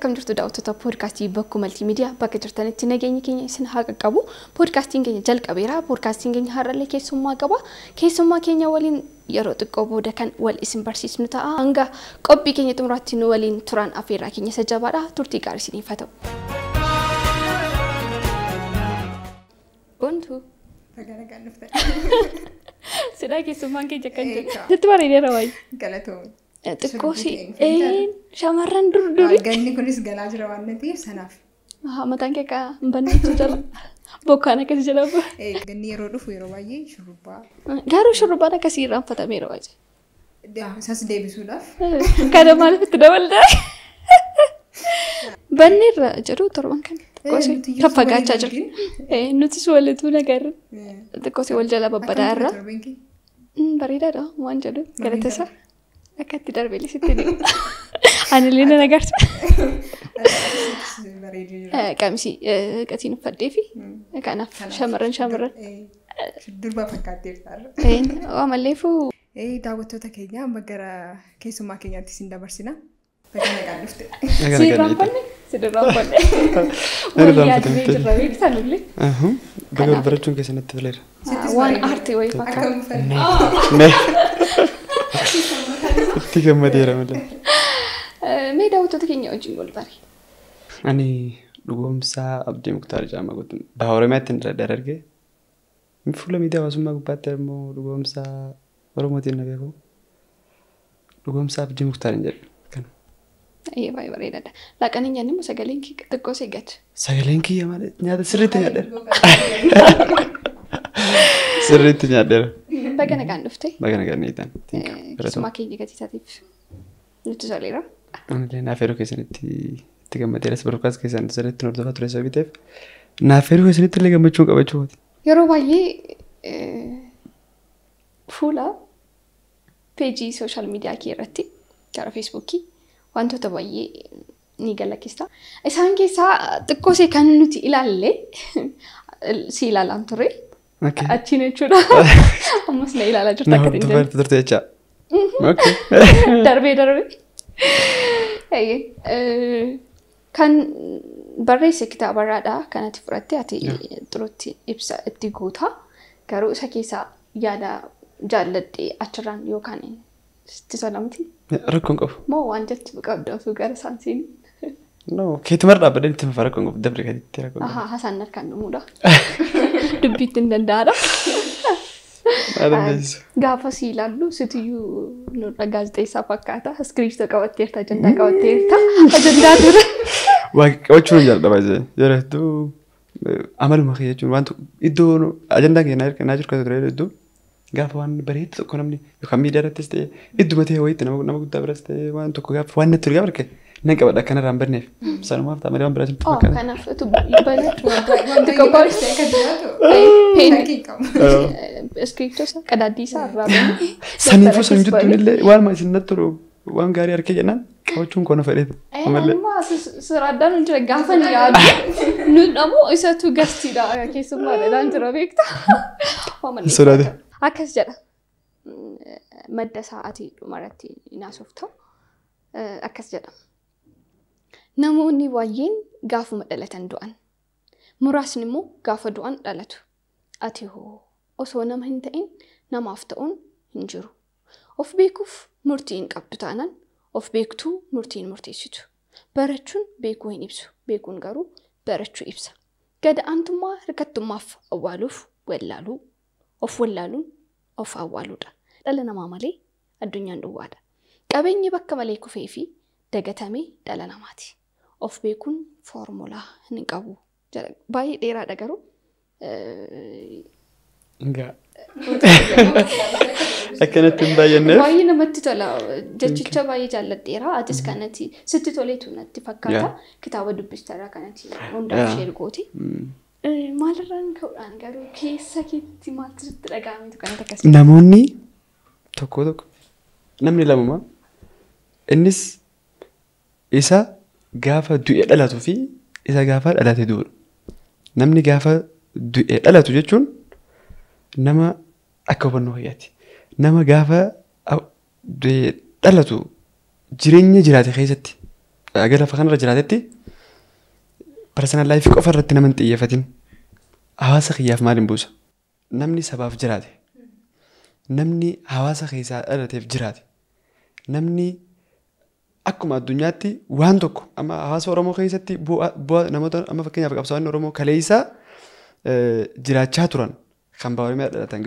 akkam jirtu daawwattoota poodkaastii bakkoo maltiimiidiyaa bakka jirtanitti nageenya keenya isin haa qaqqabu. Poodkaastiin keenya jalqabeera. Poodkaastiin keenya har'allee keessummaa qaba. Keessummaa keenya waliin yeroo xiqqoo booda kan wal isin barsiisnu ta'a. Hanga qophii keenya xumuraatti nu waliin turan affeerraa keenya isa jabaadha. Turtii gaarii isiniif haa ta'u. Ontuu. Sidaa keessummaan keenya kan jiru. Sitti bareedeera waayee. Galatoomii. xiqqoo shamarran durduri. Ganni kunis galaa jira waan ta'eef sanaaf. Mataan kee akka jala. Bokkaan akkasii Ganni yeroo dhufu yeroo baay'ee shurrubbaa. Garuu shurrubbaan akkasii irraa uffatame yeroo baay'ee. Isas deebisuudhaaf. Kana Banni irra jedhu torban kan taffagaachaa jira. Nutis walitu nagarra. Xiqqoosii wal jalaa babbadaa irra. Bareedaadha waan jedhu galateessa. Akkatti darbee sitti ni Anilleen na agarta. Qamisii qatiin uffadhee fi kanaaf shamarran shamarran. Durbaa fakkaattee jirtaarra. Daawwattoota keenya amma keessummaa keenyaatti sin dabarsina. Si jirra beektan Waan aartii wayii fakkaata. Ti gammadee jira Meedaa wantoota keenya wajjin wal bare. Ani dhugoomsaa Abdii Muktaar Jaamaa guutuun baha Oromiyaatti hin dadhara argee. Fuula miidiyaa hawaasummaa gubbaatti immoo dhugoomsaa Oromootiin na beeku. Dhugoomsaa Abdii Muktaar hin jedhu. Ayyee baay'ee bareedaadha. Laaqanii nyaanni immoo sagaleen kiyya xiqqoo seeggatu. Sagaleen kiyya malee nyaata sirriitti nyaadha. itti nyaadheera. Baga nagaan dhufte. Baga nagaan eetan. Keessumaa keenya gatiisaatiif nutti soleera. Anilee naafeeroo keessanitti itti gammadeeras barukkaas keessan sirriitti hordofaa ture sababa ta'eef naafeeroo keessanitti illee gammachuu qabachuu hooti. Yeroo baay'ee fuula peejii sooshaal miidiyaa kee irratti gara feesbuukii wantoota baay'ee ni galakkista. Isaan keessaa xiqqoosee kan nuti ilaalle si ilaalaan ture. achiin jechuudha. Ammas na ilaalaa jirtu akka hin jirre. Turte Darbee darbee. Kan barreesse kitaabarraadha. Kan ati fudhatte ati xurutti ibsa itti guuta. Garuu isa keessaa yaada jaalladhee achirraan yookaan sitti namti. Rakkoon qabu. Moo waan jettu osoo gara isaan No, keetimarra dhaabbateen itti fafara kan qofa dabre kan itti rakkoo. Aha, hasaan harkaan dhumuudha. Dubbii ittiin danda'aadha. Gaafa si ilaallu situyyuu nurra gaazexeessaa fakkaata. Iskiriiptoo qabatteerta, ajandaa qabatteerta. Ajandaa ture. Waa qabachuu hin jaalladha baay'ee. Jaalattuu amaluma kee jechuun waan iddoo ajandaa keenyaa erga naa jirka ture iddoo gaafa waan bareedu tokko namni yookaan miidiyaa irrattis ta'e idduma ta'e wayitti nama guddaa biras ta'e waan tokko gaafa waan natti ture gaafa argate. ነቀ በቃ ከነራን በርኔ ሰነማፍ ታመሪያን ብራጅ ከነፍቱ ይበላች ዋን ጋሪ አርከ የናን ኮነ ፈሬት ስራዳን እንጂ መደሳ አቲ ማረቲ ኢና አከስ ጀለ Namoonni baay'een gaafuma dhalatan du'an. Muraasni immoo gaafa du'an dhalatu. Ati hoo osoo nama hin ta'in namaaf ta'uun hin jiru. Of beekuuf murtii hin qabdu taanaan of beektuu hin murteessitu. Barachuun beekuu hin ibsu. Beekuun garuu barachuu ibsa. Gada antummaa hirkattummaaf awwaaluuf wallaaluu. Of wallaaluun of awwaaluudha. Dhala namaa malee addunyaan duwwaadha. Qabeenyi bakka malee kufee fi dagatamee dhala namaati. of beekuun foormulaa hin qabu. Baay'ee dheeraadha garu Akkanatti hin baay'anneef. Baay'ee namatti tola. Jechicha baay'ee jaalladheera. Atis kanatti sitti toletu natti fakkaata. Kitaaba dubbistarraa kanatti hundaaf ishee gooti. Mm. Eh, ka'uudhaan garuu keessa keetti maaltu sitti dhaga'ametu kan Namoonni tokko tokko namni lamamaa innis isa. gaafa du'e dalatu fi isa gaafa dalate duudha. Namni gaafa du'e dhalatu jechuun nama akka hubannoo fayyaati. Nama gaafa dhalatu jireenya jiraate keessatti aga lafa irra jiraatetti parsanal laayifii qofa irratti nama hin hawaasa kiyyaaf maal hin buusa. Namni sabaaf jiraate. Namni hawaasa keessaa dhalateef jiraate. Namni akkuma addunyaatti waan tokko amma hawaasa Oromoo keessatti bu'a namoota amma fakkeenyaaf qabsaa'onni Oromoo kaleessa jiraachaa turan kan ba'a Oromiyaa dhalatan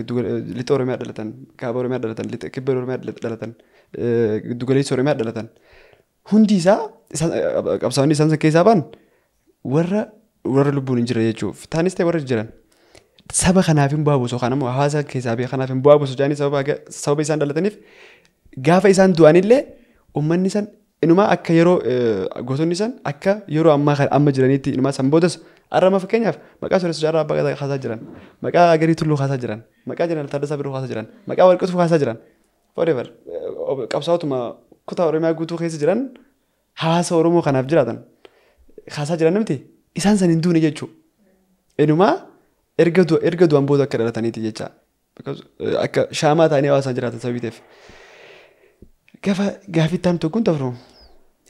lixa Oromiyaa dhalatan kaaba Oromiyaa dhalatan lixa kibba Oromiyaa dhalatan giddugaleessa Oromiyaa dhalatan hundi isaa qabsaa'onni isaan san keessaa ba'an warra warra lubbuun hin jirre jechuuf taanis ta'e warra jiran saba kanaaf hin bu'aa bosoo kan ammoo hawaasa keessaa biyya kanaaf hin bu'aa bosoo jedhanii sababa isaan dhalataniif gaafa isaan du'anillee ummanni san inumaa akka yeroo gosoonni san akka yeroo ammaa kan amma jiraniitti inumaa san boodas arrama fakkeenyaaf maqaa sooressa jaarraa abbaa kaasaa jiran maqaa agarii tulluu kaasaa jiran maqaa jiran taaddasaa biroo kaasaa jiran maqaa walqituu kaasaa jiran whatever qabsaa'utuma kutaa oromiyaa guutuu keessa jiran hawaasa oromoo kanaaf jiraatan kaasaa jiran namti isaan san hin duune jechuu inumaa erga du'an booda akka dhalataniiti jecha akka shaamaa ta'anii hawaasaan jiraatan sababii ta'eef. Gaafa gaafii tokkoon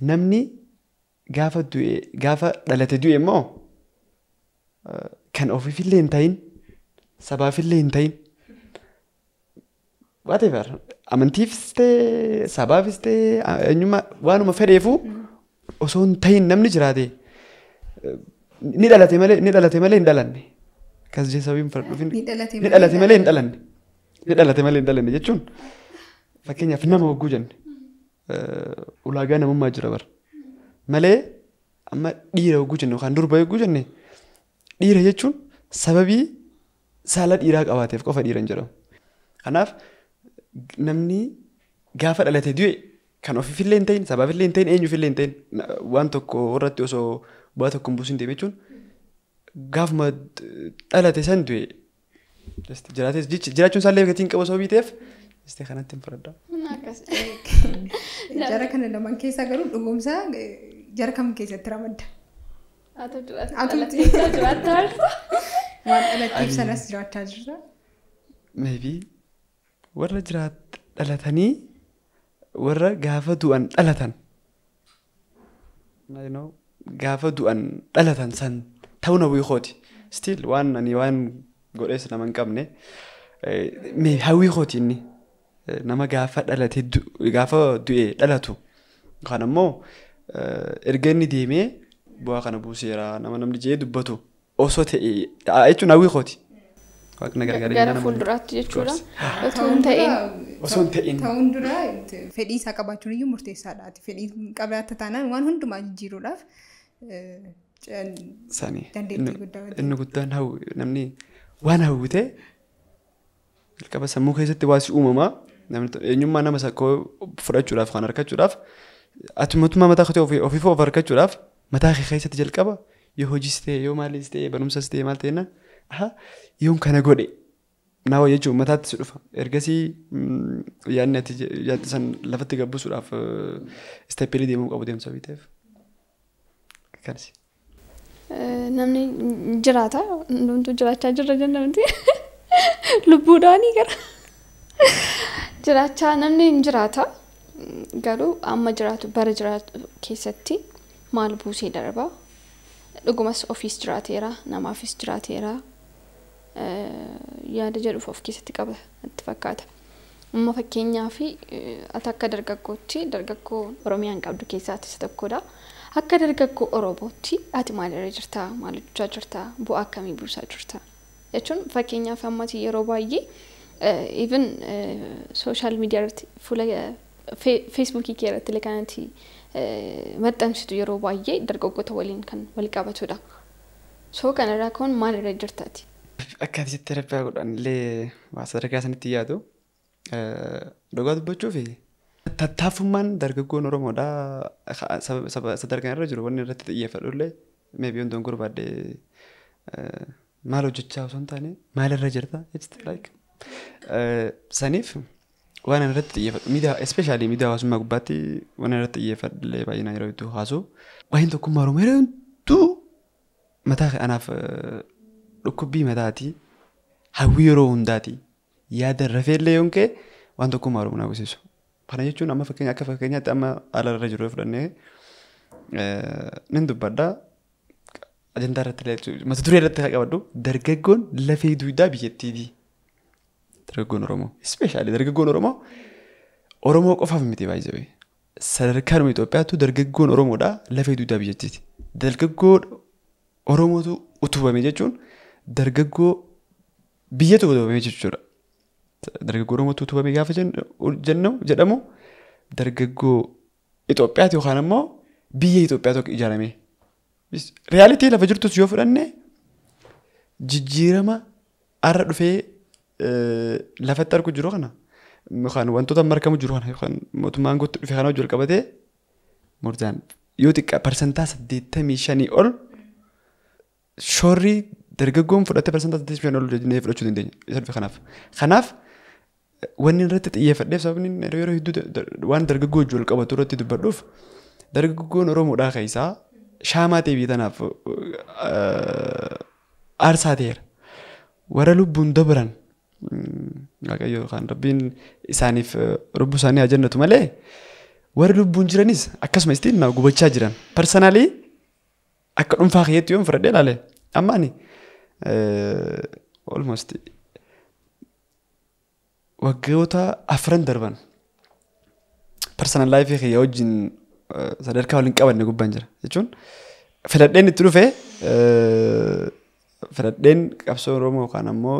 namni gaafa du'e gaafa dhalate du'e immoo kan ofiifillee hin ta'in sabaafillee hin ta'in whatever amantiifis ta'e sabaafis ta'e waanuma fedheefu osoo hin namni jiraate ni dhalate malee ni hin dhalanne kas malee jechuun nama hogguu Eh, ulaagaa namummaa jira bara. Malee amma dhiira yogguu jenne yookaan durba yogguu jenne dhiira jechuun sababii saala dhiiraa qabaateef qofa dhiira hin jedhamu. Kanaaf namni gaafa dhalate du'e kan ofiifillee hin ta'in sabaafillee hin ta'in eenyufillee hin waan tokko irratti osoo bu'aa tokko hin buusin deeme jechuun gaafuma dhalate san du'e jiraachuun isaallee gatiin qabu osoo biiteef. Istee kanatti hin faraddaa. Jara kana lamaan keessaa garuu dhugoomsaa eh, jara kam keessatti ramadda? Haa ta'uuti waan dhalattiif sanas jiraataa jirta. Maybii warra dhalatanii warra gaafa du'an dhalatan gaafa du'an dhalatan san ta'uu na wiikooti. Stiil waan ani waan godhees nama hin qabne eh, hawwii kooti nama gaafa dhalate gaafa du'e dhalatu yookaan ammoo eh, erga inni deemee bu'aa kana buuseera nama namni jee dubbatu osoo ta'e jechuun hawwiikooti. Waaqna gargaaran gara fuulduraatti jechuudha. Osoo hin Osoo hin ta'in. Ta'uun duraa. fedhii isaa qabaachuun iyyuu murteessaadha. Fedhii qabaata taanaan waan hundumaa jijjiiruudhaaf. Eh, Sani. Inni guddaan namni waan hawwite jalqaba sammuu keessatti waasi uumamaa eenyummaa nama sakkoo fudhachuudhaaf kan harkachuudhaaf atummatummaa mataa kotee ofiif of harkachuudhaaf mataa keessatti jalqaba yoo hojiis ta'e yoo maaliis ta'e barumsas ta'e maal ta'enna yoo kana godhe naawa jechuun mataatti si dhufa ergasii yaadni ati yaadni san lafatti gabbisuudhaaf isteeppilii deemuu qabu deemsa biiteef. Akkanas. Namni jiraata hundumtuu jiraachaa jirra jenna nuti lubbuudhaanii gara. Jiraachaa namni jiraata. Garuu amma jiraatu bara jiraatu keessatti maal buusee darba. Dhugumas ofiis jiraateera, namaafis jiraateera. Yaada jedhuuf of keessatti qaba natti fakkaata. Amma fakkeenyaa fi akka dargaggootti dargaggoo Oromiyaan qabdu keessaa isa tokkodha. Akka dargaggoo Oromootti ati maalirra jirtaa? Maal hojjechaa jirtaa? Bu'aa akkamii buusaa jirtaa? Jechuun fakkeenyaaf ammati yeroo baayyee. ኢቨን ሶሻል ሚዲያ ፌስቡክ ይኬረት ለካንቲ uh, መጠን ስቱ የሮ ባዬ ደርጎጎተ ወሊን ከን ወልቃበቱ ዳ ሶ ከነራ ከሆን ማን ረጅርታት አካት ሲተረፈ ጉዳን ሌ ማሰረጋ ሰንት ይያቱ ደጓት uh, በቹ ፊ ተታፉማን ደርግጎ ኖሮ ሞዳ ሰደርገን ረጅሩ ወን ረት ጥየፈሉ ላይ ሜቢ ወንዶን ጉርባዴ uh, ማሎጆቻ ሶንታኔ ማለረጀርታ ኢትስ ላይክ Eh, Saniif waan irratti xiyyeeffadhu miidiyaa ispeeshaalii miidiyaa hawaasummaa gubbaatti waan irratti xiyyeeffadhullee baay'inaan yeroo itti haasuu baay'een oromoo yeroo hedduu mataa anaaf eh, dhukkubbii mataati hawwii yeroo hundaati yaada rafeellee yoonkee waan tokkummaa oromoo naawwisiisu. Kana jechuun amma fakkeenya akka fakkeenyaatti amma alaarra jiru fudhannee eh, nin mata duree irratti qabadhu dargaggoon lafee duudaa biyyattiitii. Dargaggoon Oromoo. Ispeeshaalee dargaggoon Oromoo Oromoo qofaaf miti baay'ee sadarkaan Itoophiyaattu dargaggoon Oromoodha lafee dugdaa biyyattiiti. Dargaggoon Oromootu utubame jechuun dargaggoo biyya tokko utubame jechuudha. Dargaggoo Oromootu utubame gaafa jedhamu dargaggoo Itoophiyaati yookaan ammoo biyya Itoophiyaa tokko ijaarame. Reyaalitii lafa jirtus yoo fudhanne jijjiirama har'a dhufee lafatti arguu jiru kana yookaan wantoota markamu jiru kana yookaan mootummaan gootu dhufe kana wajjin qabatee murtaan yoo xiqqaa parsantaa saddeettamii shanii ol shorri dargaggoon fudhatee parsantaa saddeettamii shanii ol jajnee fudhachuu dandeenya isa dhufe kanaaf. Kanaaf wanni irratti xiyyeeffadheef sababni yeroo hedduu waan dargaggoo wajjin wal qabatu irratti dubbadhuuf dargaggoon Oromoodhaa keessaa shaamaa ta'e biyya tanaaf aarsaa ta'eera. Warra lubbuun dabran Waaqayyo hmm, yookaan Rabbiin isaaniif lubbuu eh, isaanii haa malee warri lubbuun jiranis akkasuma ittiin gubachaa jiran. Parsanaalii akka dhuunfaa kiyyeetti yoon fudhadhee ilaale amma ani eh, waggoota afran darban parsanal laayifii kiyya wajjin eh, sadarkaa waliin qabanne gubbaan jira jechuun filadheen itti dhufe filadheen qabsoo Oromoo yookaan ammoo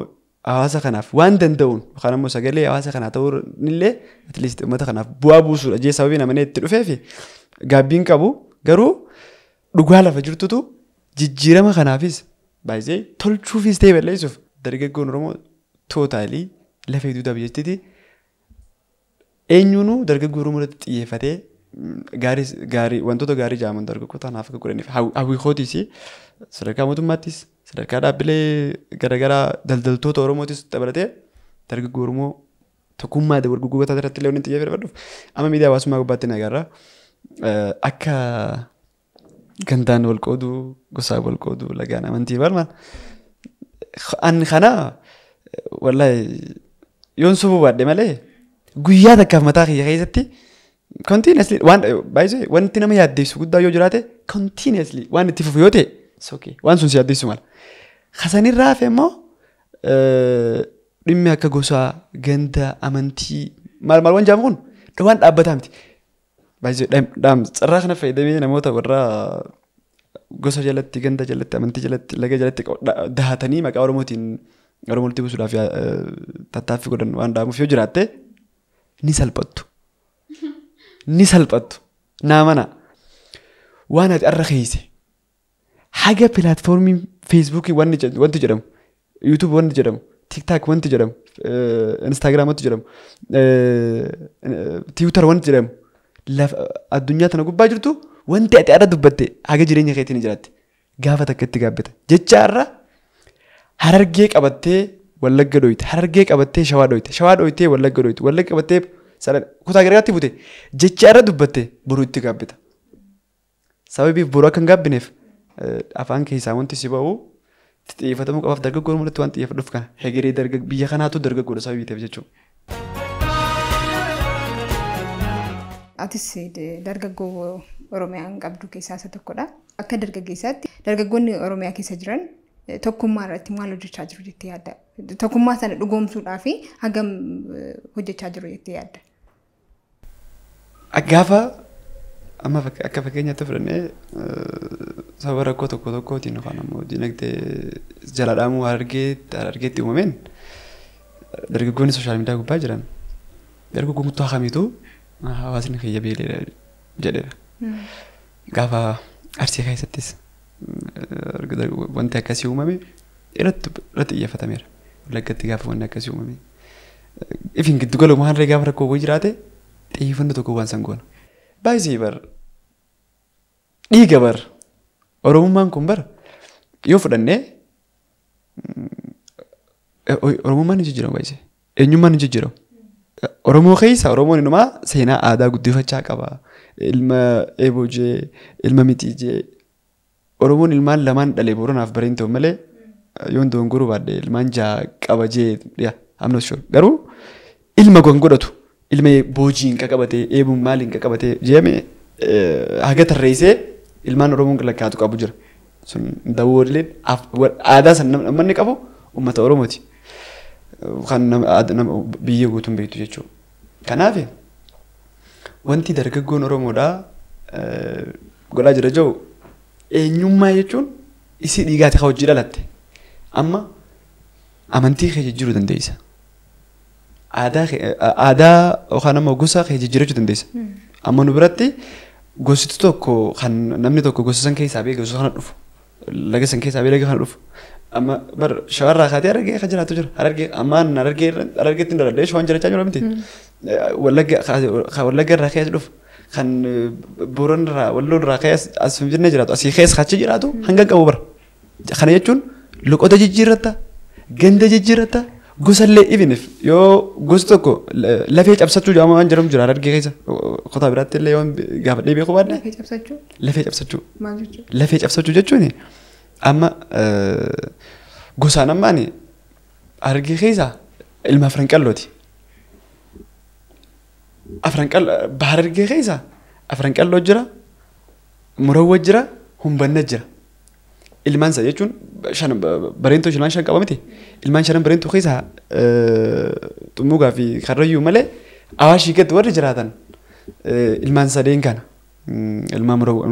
hawaasa kanaaf waan danda'uun yookaan immoo sagalee hawaasa kanaa ta'uu illee atileetii uummata kanaaf bu'aa buusuudha jee sababii namni itti dhufee fi gaabbiin qabu garuu dhugaa lafa jirtutu jijjiirama kanaafis baay'ee tolchuufis ta'e balleessuuf dargaggoon Oromoo tootaalii lafee duudaa biyyattiiti. Eenyuunuu dargaggoo Oromoo irratti xiyyeeffatee mm, gaarii wantoota gaarii jaaman dargaggoo ta'an hafa sadarkaa mootummaattis Sadarkaa dhaabbilee garaagaraa daldaltoota Oromootis dabalatee dargaggoo Oromoo tokkummaa dargaggoota irratti illee waliin xiyyeeffatu fudhadhuuf amma miidiyaa hawaasummaa gubbaatti na agarra. Akka gantaan wal qoodu gosaa wal qoodu lagaan amantii barma. Ani kana wallahi yoon sobuu baadhe malee guyyaa takkaaf mataa kiyya keessatti kontiinesli waan wanti nama yaaddeessu guddaa yoo jiraate waan itti fufu yoo ta'e. waan sun si yaaddisu mala. Kasanirraa hafe immoo dhimmi akka gosaa gandaa amantii maal waan jaamu kun waan dhawaan dhaabbataa miti. Carraa kana fayyadamee namoota warraa gosa jalatti, ganda jalatti, amantii jalatti, laga jalatti dahatanii maqaa Oromootiin Oromoo walitti buusuudhaaf tattaaffii godhan waan dhaamuuf yoo jiraatte ni salphattu. Ni salphattu. Naa Waan ati arra keeyse. haga pilaatfoormii feesbuukii wanti jedhamu yuutuub wanti jedhamu tiktaak wanti jedhamu e, instaagiraam wanti jedhamu e, e, tiwiitar wanti jedhamu addunyaa tana gubbaa jirtu wanti ati arra dubbatte haga jireenya keetiin jiraatte gaafa takka itti gaabbata Jechaa irra harargee qabattee wallagga dhooyte harargee qabattee shawaa dhooyte shawaa dhooytee wallagga dhooyte wallagga qabattee kutaa garagaratti bute Jechaa irra dubbatte boruu itti gaabbata sababiif boruu akka hin gaabbineef Eh, afaan keessaa wanti si ba'u xiyyeefatamuu qabaaf dargaggoon mul'atu waan xiyyeeffadhuuf kana hegeree biyya kanaatu dargaggoodha sababa biiteef jechuudha. Atis dargaggoo Oromiyaan qabdu keessaa isa tokkodha. Akka dargaggeessaatti dargaggoonni Oromiyaa keessa jiran eh, tokkummaa irratti maal hojjechaa jiru jettee yaadda? Tokkummaa sana dhugoomsuudhaaf fi eh, hojjechaa jiru jettee yaadda? Amma akka fakkeenyaatti eh, fudhannee sababa rakkoo tokko tokkootiin yookaan ammoo dinagdee jala dhaamuu argeetti uumameen dargaggoonni sooshaal miidiyaa gubbaa jiran dargaggoon kutaa kamiitu hawaasni kiyya beelee jedheera. Hmm. Gaafa arsii keessattis wanti akkasii uumame irratti xiyyeeffatameera. Walaggatti gaafa wanti akkasii uumame. Ifin giddu galummaa harree gaafa rakkoo jiraate xiyyeeffannoo tokko waan sangoona. Baay'isii bara dhiiga bara oromummaan kun bara yoo fudhannee oromummaan ni jijjiiramu baay'isee eenyummaan ni jijjiiramu. Oromoo keessa Oromoon inumaa seenaa aadaa guddifachaa qaba. Ilma eebojee, ilma mitiijee. Oromoon ilmaan lamaan dhalee boronaaf bareen ta'u malee yoon doongoruu baadhee ilmaan ja'a qabajee dhiya amna shoo garuu ilma kan godhatu ilma boojii hin qaqabatee eebuun maal hin qaqqabatee jeeme haga tarreessee. ilmaan Oromoon lakkaa'atu qabu jira. Sun dawoo aadaa san namni qabu uummata Oromooti. Kan guutuun beektu jechuudha. Kanaaf wanti dargaggoon Oromoodhaa eh, godhaa jira jiru eenyummaa jechuun isii dhiigaati haa hojii dhalatte. Amma amantii kee jijjiiruu dandeessa. Aadaa yookaan ammoo gosa kee jijjiirachuu dandeesa hmm. Amma nu biratti gositi tokko kan namni tokko gosa san keessaa beeku gosa kana dhufu laga san keessaa beeku laga kana dhufu amma bar shawarraa kaatee argee kan jiraatu jira argee ammaan argee argeetti daladee shawaan jirachaa jiru miti wallagga kan wallagga irraa keessa dhufu kan boron irraa walloon irraa keessa as finfinnee jiraatu asii keessa kacha jiraatu hanga qabu bara kana jechuun loqota jijjiirratta ganda jijjiirratta gosallee ibinif yoo gosa tokko lafee cabsachuu jedhamu waan jedhamu jira argee keessa qotaa gaafadhee baadde. Lafee cabsachuu. Lafee cabsachuu. Maal jechuun. Lafee cabsachuu amma gosaan ammaani harargee keessa ilma afran qallooti. Afran qalloo baharargee keessa afran qalloo jira murawwa jira humbanna jira. ilmaan isaa jechuun shan bareentuu ilmaan shan qaba miti. Ilmaan shanan bareentuu keessaa xumuugaa fi karrayyuu malee awaashii gad warri jiraatan ilmaan sadeen kana.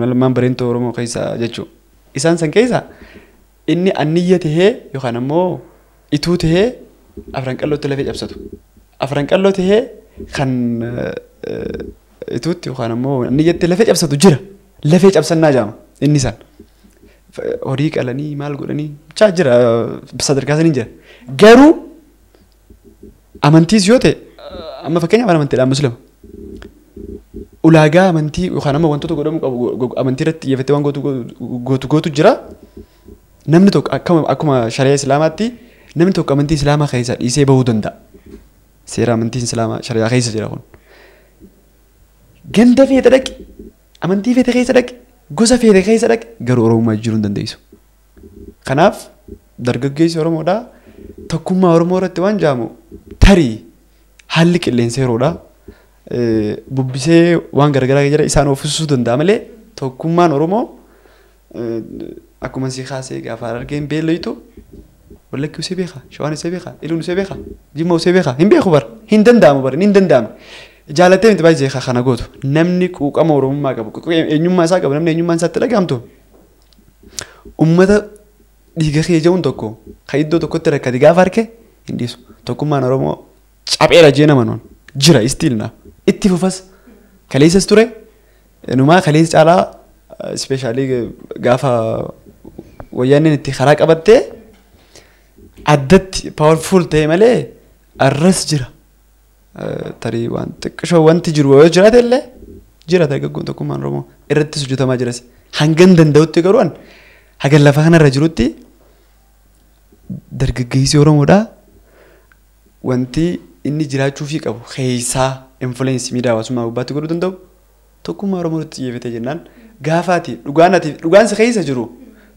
Ilmaan bareentuu Oromoo keessaa jechuudha. Isaan san keessaa inni anniyya tahee yookaan ammoo ituu tahee afran qallootti lafee cabsatu. Afran qalloo tahee kan ituutti yookaan ammoo anniyyatti lafee cabsatu jira. Lafee cabsannaa jedhama inni isaan. horii qalanii maal godhanii bichaa jira uh, sadarkaasanii jira. Garuu amantiis yoo ta'e amma fakkeenyaaf amantiidhaan musliima. Ulaagaa amantii yookaan amma wantoota godhamu amantii irratti xiyyeeffattee waan gootu gootu jira. Namni tokko akkuma akkuma shari'a islaamaatti namni tokko amantii islaamaa keessaa dhiisee bahuu danda'a. Seera amantiin islaamaa shari'aa keessa jira kun. Ganda feete dhaqi amantii feete keessa dhaqi gosa feete keessa dhaqe garuu Oromoo jiruu hin dandeessu. Kanaaf dargaggeessi Oromoodhaa tokkummaa Oromoo irratti waan jedhamu tarii haalli qilleensa yeroodhaa bubbisee waan garagaraa jira isaan ofisuu danda'a malee tokkummaan Oromoo akkuma si kaasee gaafa argeen beellayitu wallakki usee beekaa shawaan usee beekaa iluun usee beekaa jimma usee beekaa hin beeku bara hin danda'amu bara hin danda'amu جالتين تبعي زي خانة قوت نمني كوك أمو روم ما كابو كوك ينوم ما ساك أبو نمني ينوم ما ساتلا جامتو أمم تا ديجا خي جون توكو خي دو توكو ترى كديجا فاركة إنديس توكو ما نرومو أبي أرجع أنا منون جرا استيلنا إتفو فاس خليس استورة نوما خليس على سبيشالي غافا ويانا نتي خلاك أبتة عدت باورفول تي ملي الرس جرا tarii waan xiqqishoo wanti jiru yoo jiraate illee jira dargaggoon tokkummaan Oromoo irrattis hojjetamaa jiras. Hangan danda'utti garuu haga lafa kanarra jirutti dargaggeessi Oromoodhaa wanti inni jiraachuufii qabu keessaa influensii miidiyaa hawaasummaa gubbaatti godhuu danda'u tokkummaa Oromootti xiyyeeffatee jennaan gaafaatii dhugaan ati keessa jiru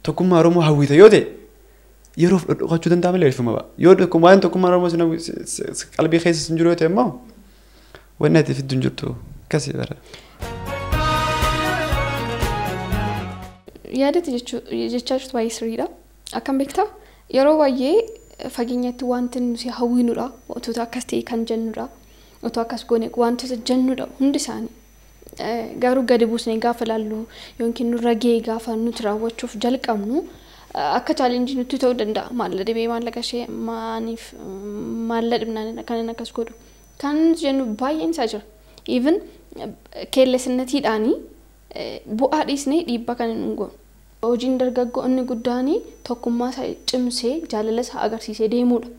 tokkummaa Oromoo hawwita yoo ta'e. yeroof dhodhokachuu danda'a malee elfama yoo waan tokkummaa Oromoo sina qalbii keessa hin jiru yoo ta'e immoo waan ati fiddu hin jirtu akkasii bara. Yaadatti jechaa jirtu baay'ee sirriidha. Akkam beektaa yeroo baay'ee fageenyatti wanti nuti hawwiinudha wantoota akkas ta'e kan jennudha otoo akkas goone wantoota jennudha hundi isaanii. Garuu gadi buusnee gaafa ilaallu yookiin nurra ga'ee gaafa nuti raawwachuuf jalqabnu. akka chaalenjii nutti ta'uu danda'a maallaqa dhibee maallaqa ishee maaniif maallaqa dhibnaan kanneen akkas godhu kan nuti jennu baay'een isaa jira even keellessannatiidhaanii bu'aa dhiisnee dhiibbaa kan hin goonu. Hojiin dargaggoo inni guddaan tokkummaa isaa cimsee jaalala isaa agarsiisee deemuudha.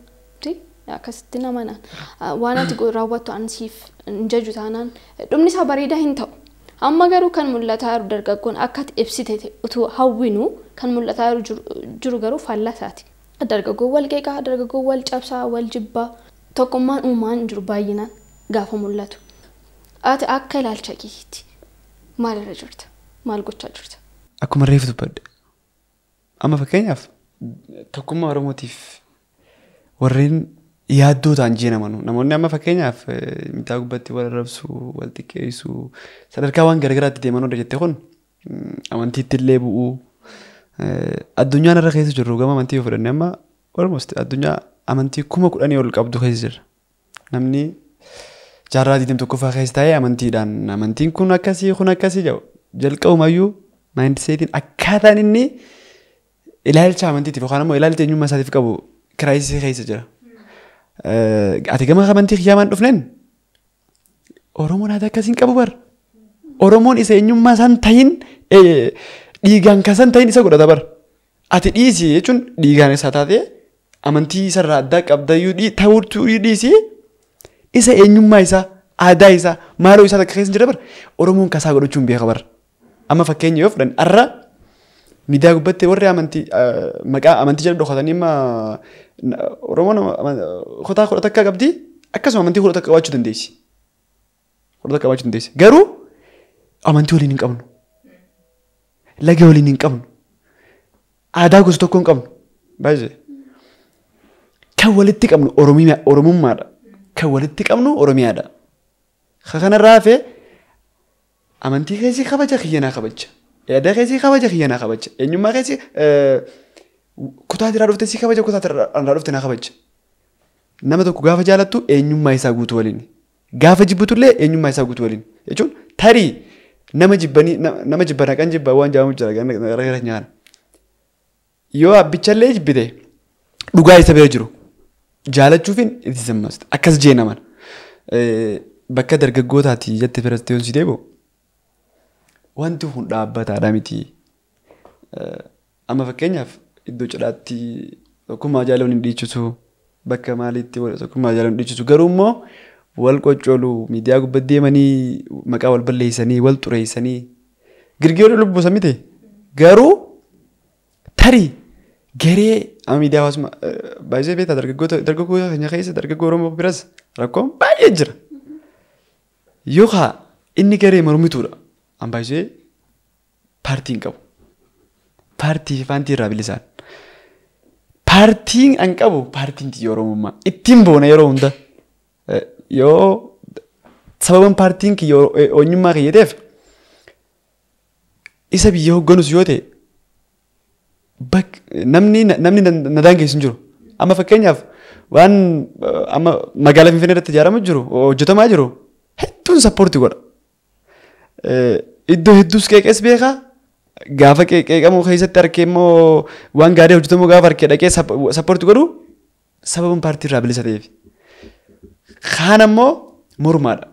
Akkasitti namanaan waan ati raawwattu ansiif hin jaju taanaan dhumni isaa bareedaa hin ta'u. Amma garuu kan mul'ataa jiru dargaggoon akkaatti ibsite utuu hawwinu kan mul'ataa jiru garuu fallasaati. Dargaggoon wal qeeqaa, dargaggoon wal cabsaa, wal jibbaa tokkummaan uumaan jiru baay'inaan gaafa mul'atu. Ati akka ilaalcha keetti maalirra jirta? Maal gochaa jirta? Akkuma reefu dubbadde. Amma fakkeenyaaf tokkummaa Oromotiif warreen yaaddootaan ji'a amanu namoonni amma fakkeenyaaf eh, mitaa gubbatti wal arrabsuu wal xiqqeessuu sadarkaa waan garaagaraatti deeman hunda jette kun mm, amantiitti illee bu'uu eh, addunyaan irra keessa jirru gama amantii yoo amma almost addunyaa amantii kuma kudhanii ol qabdu keessa jira namni jaarraa keessa taa'ee amantiidhaan amantiin kun akkasii kun akkasii jedhu jalqabumayyuu maayindiseetiin akkaataan inni ilaalcha amantiitiif yookaan immoo ilaalcha eenyummaa isaatiif qabu kiraayisii keessa jira. Eh, ati gama amantii kiyyaa maan dhufneen Oromoon aadaa akkasiin qabu bara. Oromoon isa eenyummaa san tahin eh, dhiigaan kasan tahin isa godhata bara. Ati dhiisi jechuun dhiigaan isaa taatee amantii isarraa addaa qabdayyuu ta'uutu dhiisi isa eenyummaa isaa aadaa isaa maaloo isaa takka keessa jira bara. Oromoon kasaa godhachuun ama bara. Amma fakkeenyaaf har'a miidiyaa gubbatti warri amantii maqaa amantii jedhu dhokatanii amma Oromoon kutaa kudha takka qabdi akkasuma amantii kudha takka qabaachuu dandeessi. Kudha takka qabaachuu dandeessi. Garuu amantii waliin hin qabnu. Laga waliin hin qabnu. Aadaa gosa tokko hin qabnu. Baay'ee. Kan walitti qabnu Oromummaadha. Kan walitti qabnu Oromiyaadha. Kanarraa hafee amantii keessi kabaja kiyyanaa kabaja. Yaada keessi kabaja kiyyanaa kabaja. Eenyummaa keessi kutaa irraa dhufte si kabaja kutaa irraa dhufte na kabaja. Nama tokko gaafa jaalattu eenyummaa isaa guutuu waliin. Gaafa jibbutullee eenyummaa isaa guutuu waliin. Jechuun tarii nama jibbanii nama jibbana kan jibba waan jaamu jira gara nyaana. Yoo abbichallee jibbite dhugaa isa bira jiru jaalachuufin itti zimmas akkas jee naman. Bakka dargaggootaati jettee firastee hoonsitee boo. wanti kun dhaabbataadha miti. Amma fakkeenyaaf iddoo cidhaatti tokkummaa jaaloon hin dhiichisu bakka maaliitti tokkummaa jaaloon hin dhiichisu garuu immoo wal qoccolu miidiyaa gubbatti deemanii maqaa wal balleessanii wal xureessanii garuu tarii garee amma miidiyaa hawaasummaa baay'ee beektaa dargaggoota dargaggoota keenya keessa dargaggoo Oromoo biras rakkoon baay'ee jira. Yookaan inni garee mormituudha. hambaa ishee paartii hin qabu. Paartii fi faantii irraa bilisaan. Paartiin an qabu paartiin tiyya Oromummaa. Ittiin boona yeroo hunda. Eh, yoo sababan paartiin kiyya oonyummaa eh, kiyyateef isa biyya hoogganus yoo ta'e namni namni na daangeessu hin jiru. Amma fakkeenyaaf waan eh, amma magaalaa Finfinnee irratti jiru hojjetamaa jiru hedduun sappoortii godha. iddoo hedduus qeeqes beekaa gaafa qeeqamuu keessatti harkee immoo waan gaarii hojjetamu gaafa harkee dhaqee sappoorti godhu sababuun paartii irraa bilisa ta'eef. Kaan ammoo mormaadha.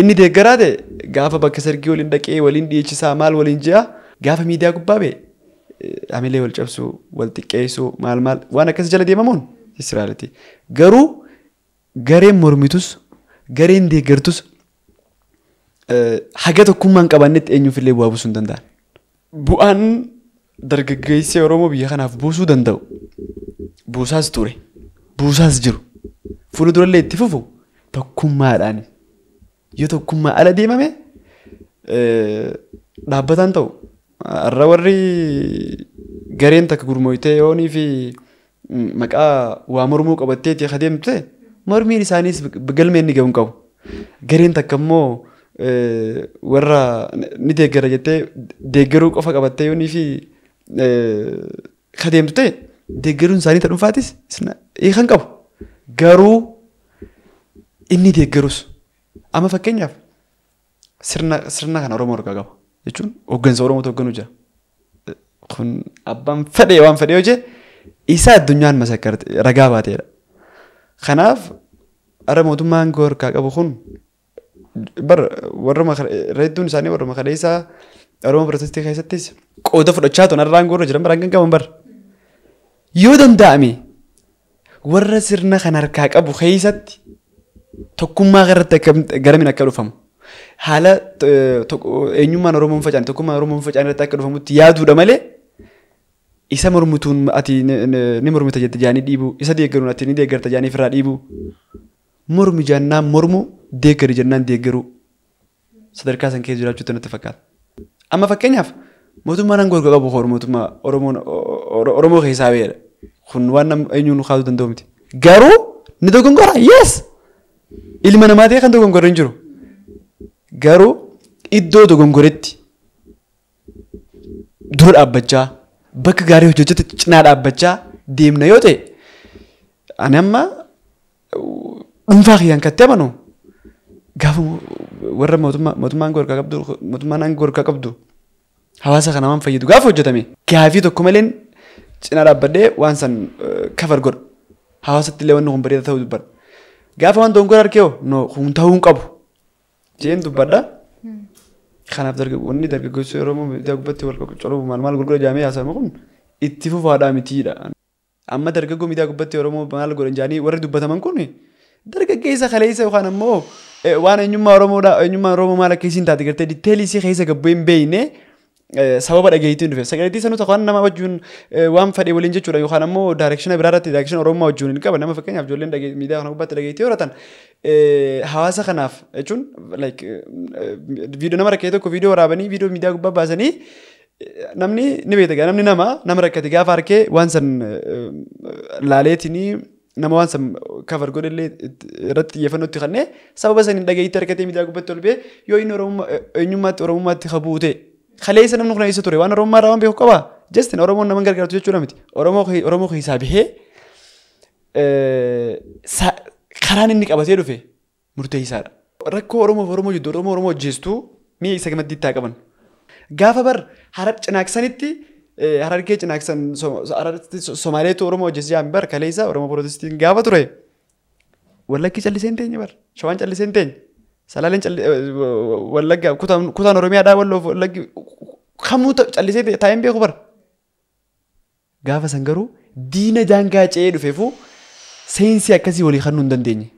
Inni deeggaraa ta'e gaafa bakka sargii waliin dhaqee waliin dhiyeechisaa maal waliin ji'a gaafa miidiyaa gubbaa ba'e hamilee wal cabsuu wal xiqqeessuu maal maal waan akkas jala deemamuun Israa'eliti. Garuu gareen mormitus gareen deeggartus haga tokkummaan qabaannetti eenyuufillee bu'aa busuu hin danda'an. Bu'aan dargaggeessee Oromoo biyya kanaaf buusuu danda'u buusaas ture buusaas jiru duralee itti fufu tokkummaadhaan yoo tokkummaa ala deemame dhaabbataan ta'u har'a warri gareen takka gurmooytee yoonii fi mm, maqaa waa mormuu qabattee akka mormiin isaaniis galmeen ni ga'u qabu gareen takka immoo. warra ni deeggara jettee deeggaruu qofa qabattee yoonii fi kadeemtute deeggaruun isaanii ta'uu dhuunfaatis kan qabu. Garuu inni deeggarus amma fakkeenyaaf sirna sirna kana Oromoo argaa qaba jechuun hoggansa Oromoo hogganu jira. Kun abbaan fedhee waan fedhee hojii isa addunyaan masakkarte ragaa baateedha. Kanaaf ara mootummaan gorkaa qabu kun warra reedduun isaanii warra makalee isaa Oromoo Pirotestii keessattis qooda fudhachaa turan irraan gurra jiran biraan gangaman bara. Yoo danda'ame warra sirna kan harkaa qabu keessatti tokkummaa irratti garamin akka dhufamu haala eenyummaan Oromoon facaan tokkummaan Oromoon facaan irratti akka dhufamutti yaaduudha malee isa mormituun ati ni mormita jette jaanii dhiibu isa deeggaruun ati ni deeggarta jaanii ofirraa dhiibu. mormi jannaan mormu deeggari jannaan deeggaruu sadarkaa san keessa jiraachuutu natti fakkaata. Amma fakkeenyaaf mootummaan aangoo qabu mootummaa Oromoo keessaa beera. Kun waan nam eenyuun kaasuu danda'u miti. Garuu ni dogongoraa yees ilma namaa kan dogongoru hin jiru. Garuu iddoo dogongoretti dura dhaabbachaa bakka gaarii hojjechuutti cinaa dhaabbachaa deemna yoo ta'e ani amma Dhuunfaa kiyyaan kattee banuu gaafa warra mootummaan gorkaa qabdu mootummaan gorkaa qabdu hawaasa kana waan fayyadu gaafa hojjetame gaafii tokko malee cinaa waan san kafar godha hawaasatti illee wanni kun ta'uu dubbadha. Gaafa waan tokko argee no kun ta'uu qabu jeen dubbadha. Kanaaf wanni dargaggeessu yeroo miidiyaa gubbatti wal qoqqoccoluuf maal maal kun itti fufaadhaa mitiidha. Amma miidiyaa yeroo maal jaanii warri dubbataman dargaggeessa kaleessa yookaan ammoo waan eenyummaa Oromoodhaa eenyummaa Oromoo maal akka isin taate gartee diiteelii isii keessa gabbu hin beekne sababa dhagahiitiin dhufe sagaleetii sanuu tokko nama wajjin waan fedhe waliin jechuudha yookaan ammoo daayireekshina biraa irratti daayireekshina Oromoo wajjin hin qaba nama fakkeenyaaf ijoolleen miidiyaa kana gubbaatti dhagahiitii horatan hawaasa kanaaf jechuun viidiyoo nama rakkate tokko viidiyoo waraabanii viidiyoo miidiyaa gubbaa baasanii namni ni beekta namni nama nama rakkate gaafa harkee waan san laaleetinii nama waan sam kafar godhallee irratti xiyyeeffannoo itti sababa san hin dhaga'itti harkatee miidiyaa gubbatti ol yoo inni eenyummaatti oromummaatti habuute kaleessa namni kun eessa ture waan oromummaarraa waan beeku qaba jessin oromoon nama oromoo keessaa eh, bihee karaan inni qabatee dhufe murtee isaadha. Rakkoo oromoof oromoo jidduu oromoo oromoo hojjeestuu mi'a isa gammaddiittaa qaban gaafa bar hara cinaaqsanitti harargee cinaaksan Somaaleetu Oromoo hojjetaan bar kaleessa Oromoo Pirotestiin gaafa ture wallaggii calliseen teenye bar shawaan calliseen teenye salaaleen wallaggaa kutaan Oromiyaadhaa walloof wallaggi kamuu callisee taa'een beeku bar gaafa san garuu diina jaangaa ce'ee dhufeefu saayinsii akkasii walii kannuu hin dandeenye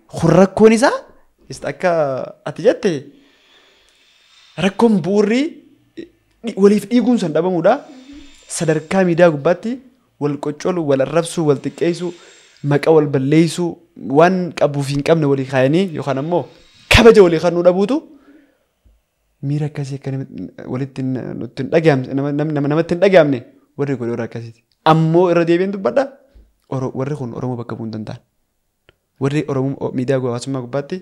rakkoon isaa akka ati jette rakkoon bu'urri waliif dhiiguun san dhabamuudha. sadarkaa miidiyaa gubbaatti wal qoccolu wal arrabsuu wal xiqqeessuu maqaa wal balleessuu waan qabuuf hin qabne walii kaayanii yookaan ammoo kabaja walii kannuu dhabuutu miira akkasii akka walitti nutti hin dhagahamne namatti hin dhagahamne warri godhe warra akkasiiti. Ammoo irra deebiin dubbadha warri kun Oromoo bakka bu'uu hin danda'an. Warri Oromoo miidiyaa hawaasummaa gubbaatti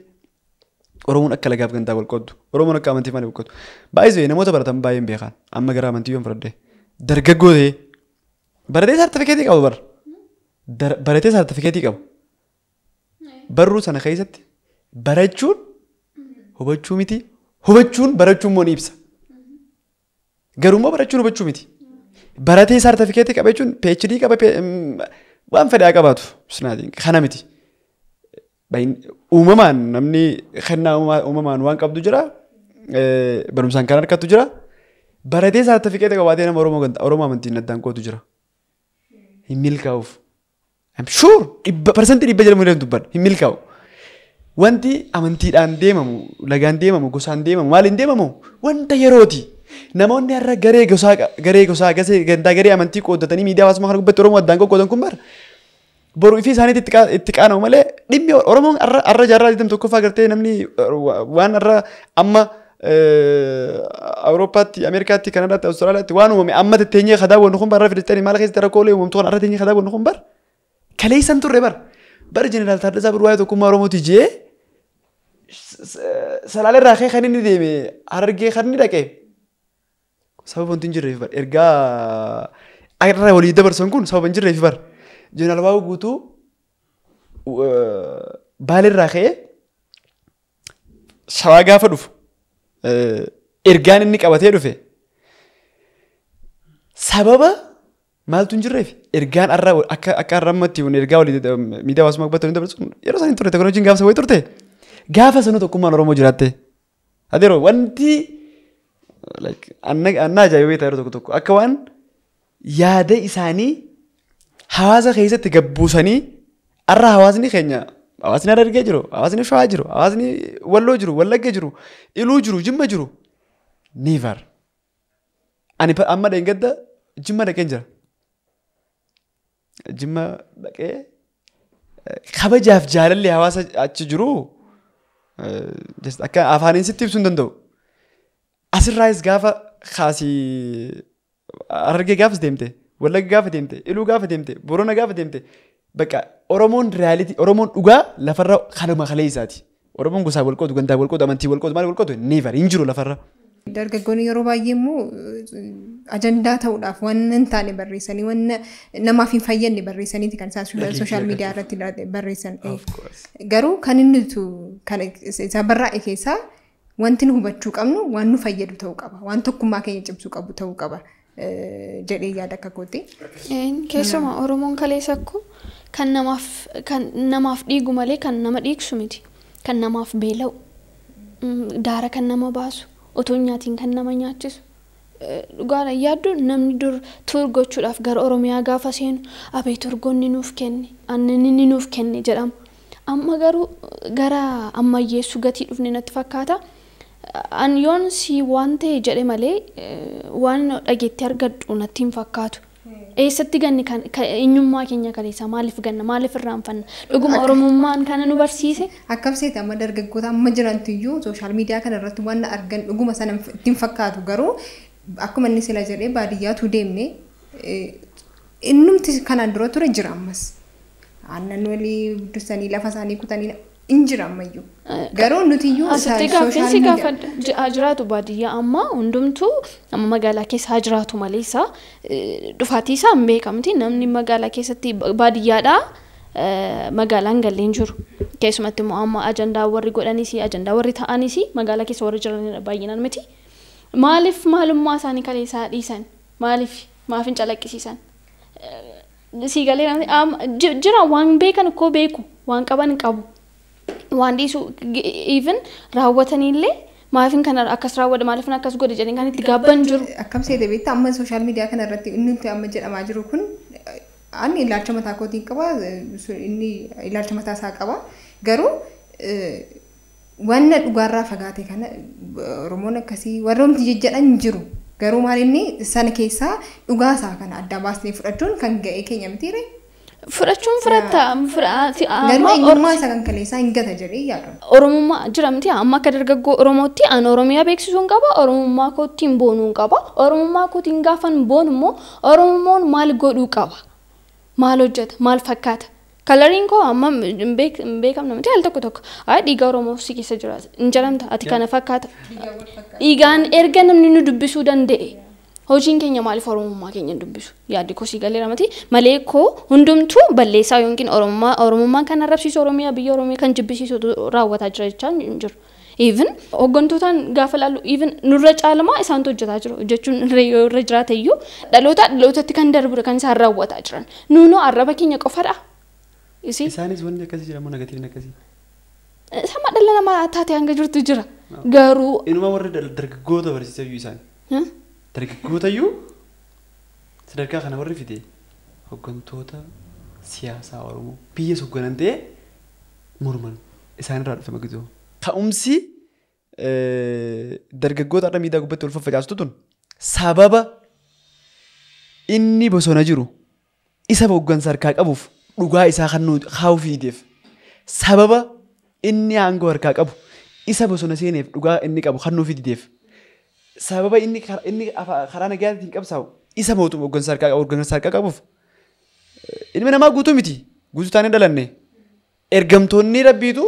Oromoon akka lagaaf gantaa wal qottu Oromoon akka amantii malee wal qottu baay'ee namoota baratan baay'een beekan amma gara amantii yoon fudhadhee. dargaggootee baratee saartifikeetii qabu bara. Baratee saartifikeetii qabu. Barruu sana keessatti barachuun hubachuu miti. Hubachuun barachuun moo ni ibsa. Garuu barachuun hubachuu miti. Baratee saartifikeetii qaba jechuun PhD qaba waan fedhaa qabaatu kana miti. Uumamaan namni kennaa uumamaan waan qabdu jiraa eh, Barumsaan kan harkattu jira. baratee saartifiikeeta qabaatee nama Oromoo amantiin addaan kootu jira. Hin milkaa'uuf. I'm sure dhibba parsantii dhibba jedhamu illee dubban hin milkaa'u. Wanti amantiidhaan deemamu lagaan deemamu gosaan deemamu wanta yerooti. Namoonni garee gosaa garee gosaa garee amantii qooddatanii miidiyaa hawaasummaa kana gubbatti Oromoo addaan qoqqoodan kun bara boruu fi isaaniitti itti qaanamu malee dhimmi Oromoon arra jaarraa 22 tokkoffaa gartee namni waan har'a amma. awurooppaatti ameerikaatti kanadaatti awustiraaliyaatti waan uumame amma tetteenyee kadaawwannu kun barra fidettanii maal keessa dara koolee uumamtu kana irra teenyee kadaawwannu kun bar kaleessan turre bar bara jeneraal Taaddasaa Birwaayee tokkummaa Oromooti jee salaalee raakee kan inni deeme hargee kan inni dhaqe sababa wanti hin jirreef bar ergaa irra walii dabarsan kun sababa hin jirreef bar jeneraal Waa'u guutuu baalee raakee shawaa gaafa dhufu. ergaan inni qabatee dhufe sababa maaltu hin jirreef ergaan har'a akka akka har'a ammatti kun ergaa walii miidiyaa hawaasummaa gubbaatti hin dabarsu yeroo isaan turte teknooloojiin gaafsa wayii turte gaafa sanuu tokkummaan Oromoo jiraatte adeeroo wanti anna ajaa'iba beektaa yeroo tokko tokko akka waan yaada isaanii hawaasa keessatti gabbuusanii har'a hawaasni keenya hawaasni Harargee jiru, hawaasni Shawaa jiru, hawaasni Walloo jiru, Wallaggee jiru, Iluu jiru, Jimma jiru. Never. Ani amma dheengadda Jimma dhaqeen jira. Jimma dhaqee kabajaaf jaalalli hawaasa achi jiruu akka afaaniin sitti ibsuu hin danda'u. Asirraas gaafa kaasii Harargee gaafas deemte, Wallagga gaafa deemte, Iluu gaafa deemte, borona gaafa deemte Bakka Oromoon reeyaalitii Oromoon dhugaa lafarra kanuma kalee isaati. Oromoon gosaa wal qoodu, gandaa wal qoodu, amantii wal qoodu, maal wal qoodu neevar hin jiru lafarra. Dargaggoonni yeroo baay'ee immoo ajandaa ta'uudhaaf waan hin taane barreessanii waan namaaf hin fayyadne barreessaniiti kan isaan sooshaal miidiyaa irratti barreessan. Garuu kan inni isa barraa'e keessaa wanti hubachuu qabnu waan nu fayyadu ta'uu qaba. Waan tokkummaa keenya cibsu qabu ta'uu qaba jedhee yaada akka kootti. Keessumaa Oromoon kaleessa akkoo kan namaaf kan namaaf dhiigu malee kan nama dhiigsu miti kan namaaf beela'u mm, daara kan nama baasu otoo nyaatiin kan nama nyaachisu. Eh, Dhugaadha namni dur tur gochuudhaaf gara Oromiyaa gaafa seenu abee turgoonni nuuf kenne aannan nuuf kenne jedhamu Amma garuu gara ammayyeessu gatii dhufne natti fakkaata. An yoon waan ta'e jedhe malee eh, waan dhageetti argadhu natti hin fakkaatu. eessatti ganni eenyummaa keenya kaleessa maaliif ganna maaliif irraanfanna dhuguma oromummaan kana nu barsiise. Akkasumas amma dargaggoota amma jirantu iyyuu sooshaal miidiyaa kana irratti waan argan dhuguma sana ittiin fakkaatu garuu akkuma inni sila jedhee baadiyyaatu deemne e, innumti kanaan dura ture jira ammas aannan walii dursanii lafa isaanii kutanii Injira ammayyuu. Garuu nuti iyyuu isaanii sooshaal jiraatu baadiyyaa ammaa hundumtuu nama magaalaa keessa haa jiraatu malee isaa dhufaatii isaa hin beekamti namni magaalaa keessatti baadiyyaadhaa magaalaan galleen jiru. Keessumatti immoo amma ajandaa warri godhanis ajandaa warri ta'anis magaalaa keessa warri jiranidha baay'inaan miti. Maaliif maalummaa isaanii kaleessaa dhiisan? Maaliif maaf hin calaqqisiisan? Siigalee jira waan beekan koo beeku waan qaban qabu. waan dhiisuu even raawwatanillee maaliifin kana akkas raawwada maaliifin akkas godhe jedhanii kan itti gaabban jiru. Akkam seete beektaa amma sooshaal miidiyaa kana irratti inni amma jedhamaa jiru kun ani ilaalcha mataa inni ilaalcha mataa isaa qaba garuu e, wanna dhugaarraa fagaate kana Oromoon akkasii warra humti jiru. Garuu maal inni sana keessaa dhugaa isaa kana adda baasnee fudhachuun kan ga'e keenya mitiiree? Fudhachuun fudhatta. Garuu eenyummaa isa kan kaleessaa hin gata jedhee yaadama. Oromummaa jira miti amma akka dargaggoo Oromootti aan Oromiyaa beeksisuu hin qaba. Oromummaa kootiin boonuu hin qaba. Oromummaa kootiin gaafa hin boonu immoo Oromoon maal godhuu qaba? Maal hojjata Maal fakkaata? Kalariin koo amma hin beekamne miti al tokko tokko. Haa dhiiga Oromoo keessa jiraata. Hin ati kana fakkaata. Dhiigaan erga namni nu dubbisuu danda'e. hojiin keenya maaliif oromummaa keenya hin dubbisu yaaddi kosii galee ramatee malee koo hundumtuu balleessaa yookiin oromummaa oromummaan kan arrabsiisu oromiyaa biyya oromiyaa kan jibbisiisu raawwataa jira jechaa hin jiru. Even hooggantootaan gaafa laallu even nurra caalamaa isaantu hojjetaa jiru hojjechuun yoo irra jiraate iyyuu dhaloota dhalootatti kan darbudha kan isaan raawwataa jiran nuunoo arraba keenya qofadha. Isaanis wanti akkasii jira moo nagatiivni akkasii? Sama dhala namaa taatee hanga jirtu jira garuu. Inuma warra dargaggoota barsiisaa iyyuu isaani. Dargaggootayyuu sadarkaa kana warri fide hoggantoota siyaasaa Oromoo biyya hoogganan ta'e morman isaanirraa dhufama giduu. Ta'umsi dargaggoota adda miidaa gubbatti wal faffacaastu tun sababa inni bosona jiru isa hooggansa harkaa qabuuf dhugaa isaa kan haa'u sababa inni aangoo harkaa qabu isa bosona seeneef dhugaa inni qabu kan sababa inni karaa nagayaatiin qabsaa'u isa mootu hooggansa harkaa qabuuf ilmi namaa guutuu miti guutuu taanee dalanne ergamtoonni rabbiitu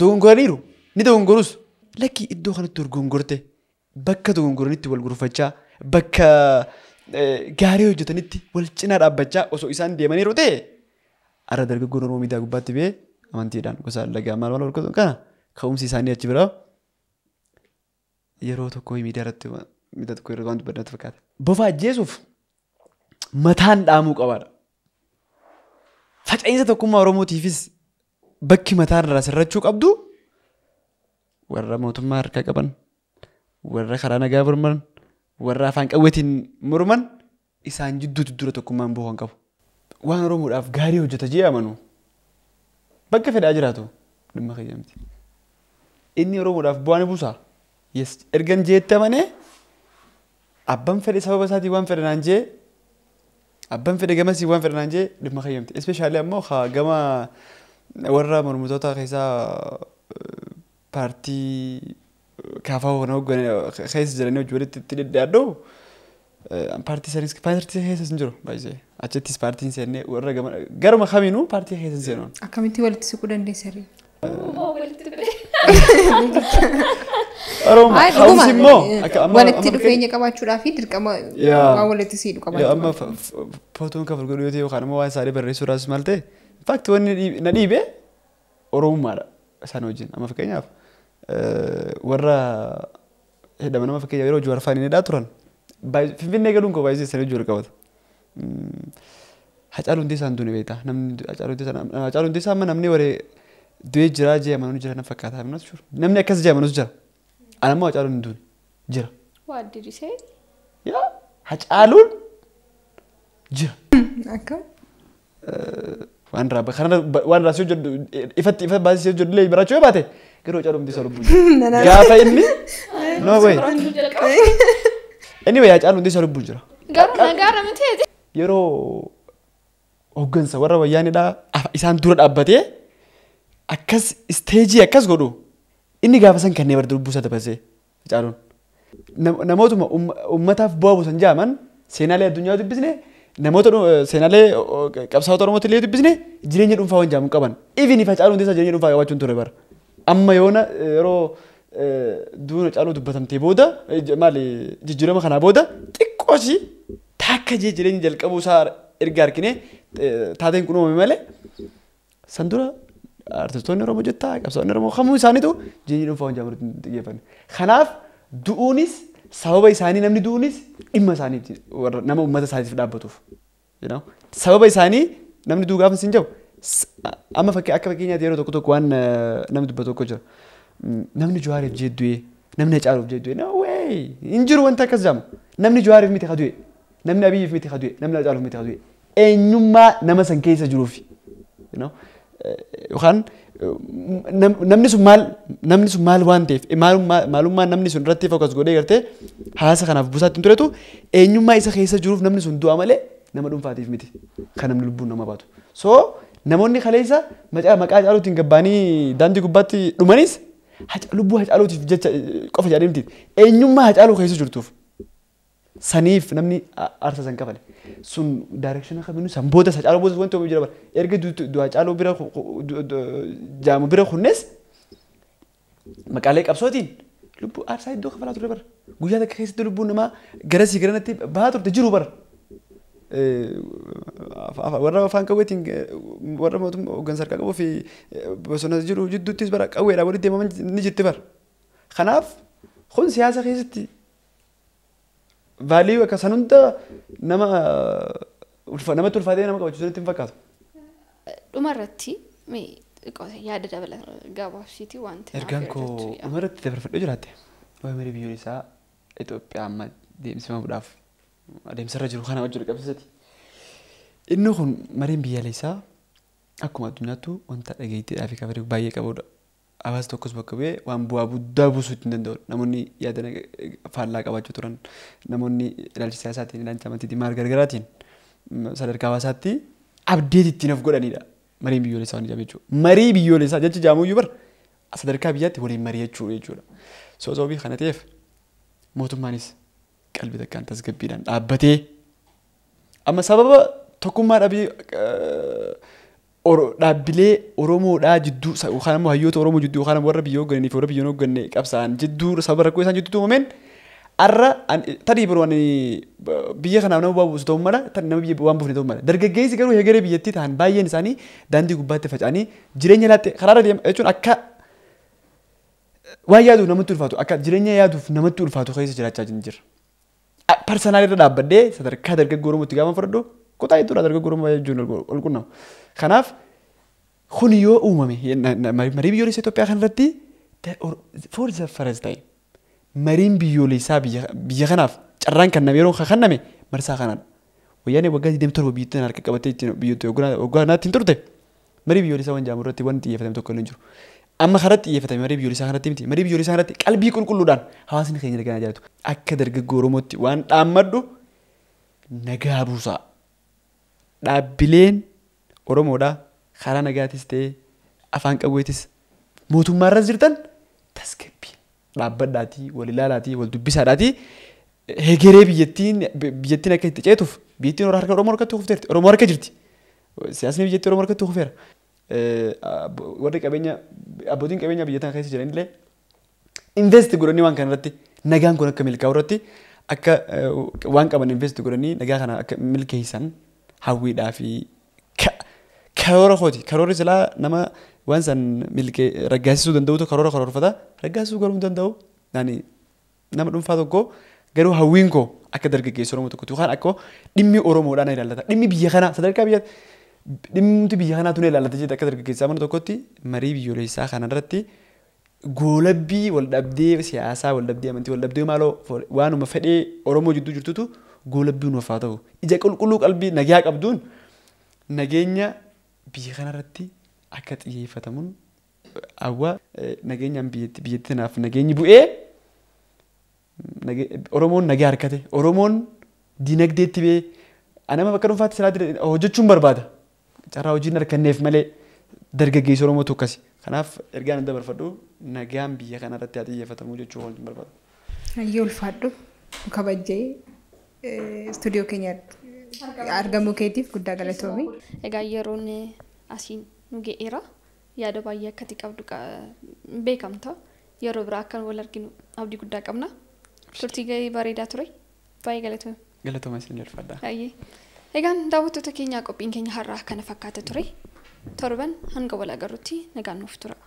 dogongoraniiru ni dogongoruus lakki iddoo kanatti dogongortee bakka dogongoranitti wal gurfachaa bakka gaarii hojjetanitti wal cinaa dhaabbachaa osoo isaan deemaniiru ta'e ara dargaggoon oromoo miidiyaa gubbaatti ba'ee amantiidhaan gosa allagaa maal maal kana ka'umsi isaanii achi biraa yeroo tokko miidiyaa irratti miidhaa tokko yeroo waan Bofa ajjeesuuf mataan dhaamuu qabaadha. Faca'insa tokkummaa Oromootiifis bakki mataarraa sirrachuu qabdu warra mootummaa harkaa qaban warra karaa nagaa morman warra afaan qawweetiin morman isaan jidduuti dura tokkummaan bu'u hin qabu. Waan Oromoodhaaf gaarii hojjeta jee amanu bakka fedhaa jiraatu dhimma Inni Oromoodhaaf bu'aa ni ergan jette mane abban fedhe sababa isaatii waan fedhe naan jee abban fedhe gamasii waan fedhe naan jee dhimma qayyamte ispeeshaalee ammoo gama warra mormitoota keessaa paartii kaafaa keessa jiranii hojii walitti dhedheedhoo paartii saniis paartii keessas hin jiru baay'ee achittis paartiin seennee warra garuma kamiinuu paartii keessas seenuun. Akkamitti walitti siquu dandeesseerii? Walitti fidee. Oroma. Hawwis immoo walitti dhufeenya qabaachuudhaa fi dirqama waa walitti siidhu qabaachuu. Amma footoon kan gurguru yoo ta'e yookaan immoo waa isaalee barreessuudhaas maal ta'e fakti wanni na dhiibe oromummaadha isaan wajjin amma fakkeenyaaf warra hidhama nama fakkeenya yeroo juwar faanii hidhaa turan finfinnee galuun koo baay'ee sanii juwar qabata. Hacaaluun teessaan duune beektaa namni hacaaluun teessaan namni waree du'ee jira je'amanuu jira na fakkaataa fi natti namni akkas je'amanus jira ana immoo hacaaluun hin jira. What did you say? Yaa jira. Akkam. Waan raabba kana waan raasuu jedhu ifatti ifa baasisee jedhu illee barachuu yoo baate garuu hacaaluun bisa lubbuu gaafa inni no way. Anyway hacaaluun bisa lubbuu jira. Garuu nagaara miti. Yeroo hooggansa warra wayyaanidhaa isaan dura dhaabbatee. akkas isteejii akkas godhu inni gaafa san kanneen bara dubbisa dabarsee caaluun. Namootuma uummataaf bu'aa buusan jaaman seenaalee addunyaa dubbisne namoota seenaalee qabsaa'ota Oromooti illee dubbisne jireenya dhuunfaa waan jaamu qaban. ifin ifa caaluun teessaa jireenya dhuunfaa qabaachuun ture bara. Amma yoona yeroo duuna caaluu dubbatamtee booda maali jijjiirama kanaa booda xiqqoosi taakka jee jireenya jalqabuusaa erga arginee taateen kunuumame malee san dura artistoonni Oromoo jettaa qabsaa'onni Oromoo kamuu isaaniitu jireenya dhuunfaa hojii amarratti xiyyeeffanne. Kanaaf du'uunis sababa isaanii namni du'uunis dhimma isaaniiti warra nama uummata isaaniitiif dhaabbatuuf. Sababa isaanii namni du'u gaafa siin jahu amma fakkii akka fakkeenyaatti yeroo tokko tokko waan namni dubbatu tokko jira. Namni Jawaariif jedhu'ee namni Hacaaluuf jedhu'ee na wayi hin jiru wanti akkas jedhamu namni Jawaariif miti kadu'e namni Abiyyiif miti kadu'e namni Hacaaluuf miti kadu'e eenyummaa nama san keessa jiruufi. yookaan namni sun maal namni sun maal waan ta'eef maalummaa namni sun irratti fookas godhee gartee haasa kanaaf busaatti hin turetu eenyummaa isa keessa jiruuf namni sun du'a malee nama dhuunfaatiif miti kan namni lubbuun nama baatu. So namoonni kaleessa maqaa caaluutiin gabbaanii daandii gubbaatti dhumanis lubbuu hacaaluutiif jecha qofa jedhamti eenyummaa hacaaluu keessa jirtuuf. سنيف نمني أرسل سن كفلي سن دايركشن خبر نو سن بودا سجالو بودا وين توبي جربر إرجع دو دو أجالو بيرا جام بيرا خونس مكاليك أبسوتين لبو أرسل دو خفلا تربر غويا ده كيس تلبو نما غرسي غرناتي بهاتور تجرو بر آه، آه، آه، ورا فانك ويتين ورا ما تم غنسر كابو في بس أنا تجرو جد دو تيس برا كأوي رأوري تمام نجت بر خناف خون سياسة خيزتي فاليو كسان نما نما تلف هذه نما قبضة تنتين فكاس ومرتي مي قاعد يعد ده بلا جاب شيتي وانت ارجانكو ومرتي تبرف الاجراتي وهي مري بيوريسا اتوبيا ما ديم سما بداف ديم سر رجل وجر قبضتي انه هون مريم بيا ليسا اكو ما دنياتو وانت اجيتي افيكا فريق باي كابودا hawaasa tokkos bakka bu'ee waan bu'aa guddaa buusuu hin danda'udha. Namoonni yaada faallaa qabaachuu turan namoonni ilaalcha siyaasaatiin ilaalcha amantiitiin maal gargaraatiin sadarkaa hawaasaatti abdeet ittiin of godhaniidha Marii biyyoolessaa waan jedhamu jechuudha. Marii biyyoolessaa jechi jaamuyyuu bar sadarkaa biyyaatti waliin marii jechuudha jechuudha. Soo sababii kana ta'eef mootummaanis qalbii takkaan tasgabbiidhaan dhaabbatee amma sababa tokkummaa dhabee. dhaabbilee Oromoodhaa jidduu yookaan immoo hayyoota Oromoo jidduu yookaan warra biyya hoogganiif warra biyya hoogganne qabsaan jidduu saba rakkoo isaan jidduu uumameen arra tarii biroo biyya kanaaf nama buusu ta'uu mala tadii nama biyya waan buufne ta'uu mala dargaggeessi garuu hegeree biyyattii ta'an baay'een isaanii daandii gubbaatti faca'anii jireenya laatte karaarra deema jechuun akka waan yaaduuf namatti ulfaatu akka jireenya yaaduuf namatti ulfaatu keessa jiraachaa jirra. Parsanaalirra dhaabbadhee sadarkaa dargaggoo Oromootti gaafa fudhadhu كتاي تورا درجة كورم جون القلنا خناف خليو أممي مريم بيولي سيتو بيخن رتي فورزا فرز داي مريم بيولي سا بيخناف جران كان نميرون خخنمي مرسا خنان وياني وقادي دم تربو بيتنا لك كبتي بيوتو وقانا تنترتي مريم بيولي سا وانجام رتي وانتي يفتم توكو ننجر amma kanatti xiyyeeffatan marii biyyoolessaa kanatti miti marii biyyoolessaa kanatti qalbii كل hawaasni keenya nagaa jaalatu akka dargaggoo oromootti waan وان nagaa buusaa dhaabbileen Oromoodhaa karaa nagaatis ta'ee afaan qawweetis mootummaarra jirtan tasgabbii dhaabbadhaatii wal ilaalaatii wal dubbisaadhaatii hegeree biyyattiin biyyattiin akka itti ceetuuf biyyattiin Oromoo harka Oromoo harkatti kuufteerti Oromoo harka jirti siyaasni biyyattii Oromoo harkatti kuufeera warri qabeenya abbootiin qabeenya biyyattan keessa jiranillee invest godhanii waan kanarratti nagaan kun akka milkaa'u irratti akka waan qaban invest godhanii nagaa kana akka milkeessan hawwiidhaa fi karoora kooti karoorri silaa nama waan san milke raggaasisuu danda'utu karoora karoorfata raggaasisuu garuu danda'u naani nama dhuunfaa tokko garuu hawwiin koo akka dargaggeessa oromoo tokkotti yookaan akka dhimmi oromoodhaan ilaallata dhimmi biyya kanaa sadarkaa biyya dhimmuuti biyya kanaa tun ilaallata jechuudha akka dargaggeessaa mana tokkotti marii biyyoolessaa kanarratti goolabbii waldhabdee siyaasaa waldhabdee amantii waldhabdee maaloo waanuma fedhee oromoo jidduu jirtutu goolabbii nuuf haa ta'u ija qulqulluu qalbii nagaa qabduun nageenya biyya kanarratti akka xiyyeeffatamuun hawaa nageenyaan biyyatti biyyatti naaf nageenyi bu'ee Oromoon nagaa harkate Oromoon diinagdeetti bee anama bakka dhuunfaatti silaa hojjechuun barbaada carraa hojiin harkanneef malee dargaggeessa Oromoo tokkas kanaaf ergaan adda barfadhu nagaan biyya kanarratti haa xiyyeeffatamu jechuu hojii barbaada. Hayyuu ulfaadhu kabajjee istuudiyoo keenyatti argamuu keetiif guddaa galatoomii. Egaa yeroon asiin nu ga'eera. Yaada baay'ee akkati qabdu beekamta. Yeroo biraa akkan wal arginu abdii guddaa qabna. Turtii gahee bareedaa ture. Baay'ee galatoome. Galatooma isin jalfadha. Egaan daawwattoota keenyaa qophiin keenya har'aa kana fakkaata ture. Torban hanga wal agarrutti nagaan nuuf tura.